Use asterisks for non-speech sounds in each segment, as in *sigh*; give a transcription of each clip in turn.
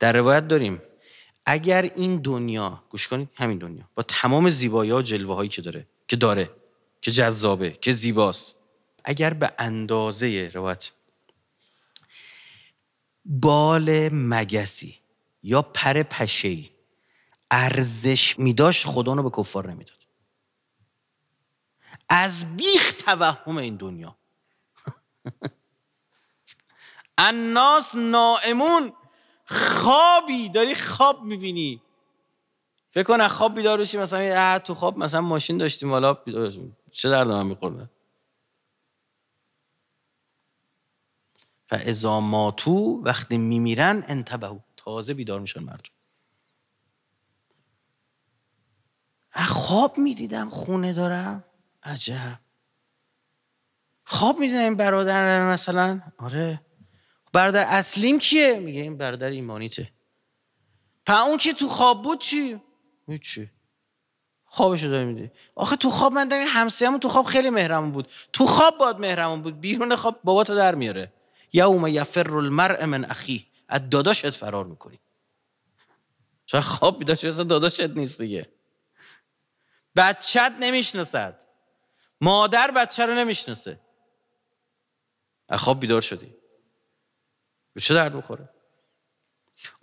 در روایت داریم اگر این دنیا گوش کنید همین دنیا با تمام زیبایی و جلوه هایی که داره که داره که جذابه که زیباست اگر به اندازه روایت بال مگسی یا پر پشهی ارزش میداشت خدا رو به کفار نمیداد از بیخ توهم این دنیا *laughs* الناس نائمون خوابی داری خواب میبینی فکر کن خواب بیدار بشی مثلا تو خواب مثلا ماشین داشتیم حالا بیدار چه درد من میخورد و تو وقتی میمیرن انتبهو تازه بیدار میشن مردم خواب میدیدم خونه دارم عجب خواب میدیدم این برادر مثلا آره برادر اصلیم کیه میگه این برادر ایمانیته په اون که تو خواب بود چی هیچی خوابشو داری میدی آخه تو خواب من در این تو خواب خیلی مهرمون بود تو خواب باد مهرمون بود بیرون خواب بابا تو در میاره یوم یفر المرء من اخی از داداشت فرار میکنی چون خواب بیدار داداشت نیست دیگه بچت نمیشناسد مادر بچه رو نمیشناسه خواب بیدار شدی به چه درد بخوره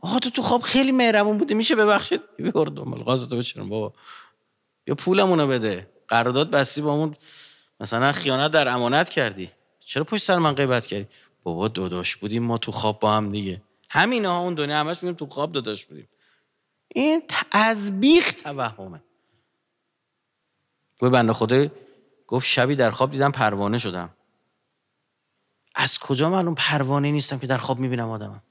آقا تو تو خواب خیلی مهربون بودی میشه ببخشید بیار دنبال تو بچرم بابا یا پولمونو بده قرارداد بستی با اون مثلا خیانت در امانت کردی چرا پشت سر من غیبت کردی بابا داداش بودیم ما تو خواب با هم دیگه همینا اون دنیا همش میگم تو خواب داداش بودیم این از بیخ توهمه گوی بنده خدا گفت شبی در خواب دیدم پروانه شدم از کجا معلوم پروانه نیستم که در خواب میبینم آدمم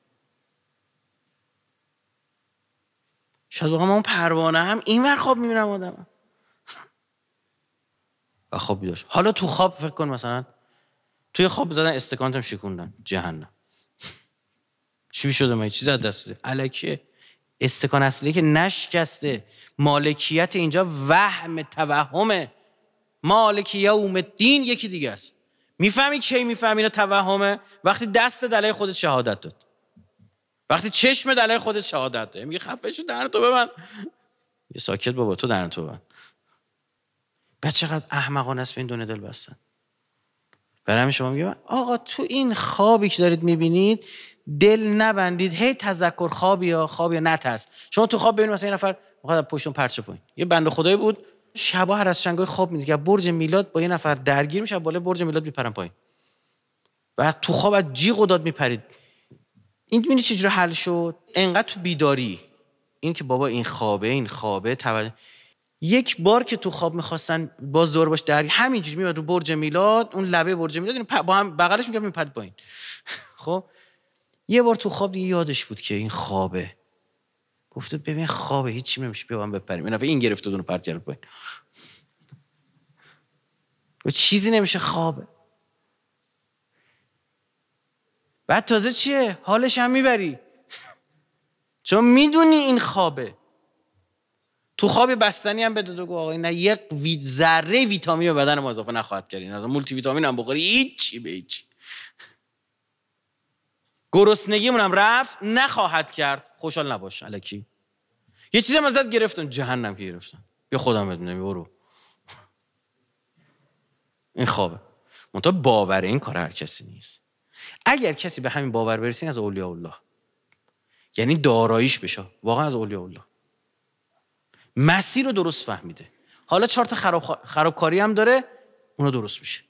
شاید واقعا اون پروانه هم اینور خواب میبینم آدمم و خواب حالا تو خواب فکر کن مثلا توی خواب زدن استکانتم شکوندن جهنم چی شده من چیز از دست استکان اصلی که نشکسته مالکیت اینجا وهم توهمه مالک یوم الدین یکی دیگه است میفهمی کی میفهمی اینا توهمه وقتی دست دلای خودت شهادت داد وقتی چشم دلای خودت شهادت داد میگه خفه شو در تو ببند یه ساکت بابا تو در تو ببند بعد چقدر احمقانه است این دونه دل بستن برای شما میگه آقا تو این خوابی که دارید میبینید دل نبندید هی hey, تذکر خوابی یا خوابی یا نترس شما تو خواب ببینید مثلا این نفر میخواد پشتون پرچه پویند یه بنده خدایی بود شبا هر از شنگای خواب میدید که برج میلاد با یه نفر درگیر میشه بالا برج میلاد میپرن پایین و تو خواب از جیغ و داد میپرید این چه چجور حل شد انقدر تو بیداری این که بابا این خوابه این خوابه توجه یک بار که تو خواب میخواستن با زور باش درگیر همینجوری میاد رو برج میلاد اون لبه برج میلاد با هم بغلش میگم میپرد پایین *laughs* خب یه بار تو خواب دیگه یادش بود که این خوابه گفته ببین خوابه هیچی نمیشه بیا بپریم این این گرفته دونو کرد پایین و چیزی نمیشه خوابه بعد تازه چیه حالش هم میبری چون میدونی این خوابه تو خواب بستنی هم بده گفت آقا نه یک ذره ویتامین به بدن ما اضافه نخواهد کرد از مولتی ویتامین هم بخوری هیچی به هیچی گرسنگیمون رفت نخواهد کرد خوشحال نباش الکی یه چیزی ازت گرفتم جهنم که گرفتم یه خودم بدونم برو این خوابه منتها باور این کار هر کسی نیست اگر کسی به همین باور برسین از اولیاء الله یعنی داراییش بشه واقعا از اولیاء الله مسیر رو درست فهمیده حالا چهار تا خرابکاری هم داره اونو درست میشه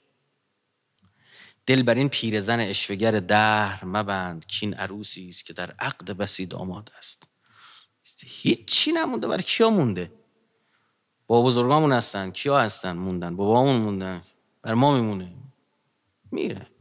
دل بر این پیرزن اشوگر دهر مبند کین عروسی است که در عقد بسی داماد است هیچی نمونده برای کیا مونده با بزرگامون هستن کیا هستن موندن بابامون موندن بر ما میمونه میره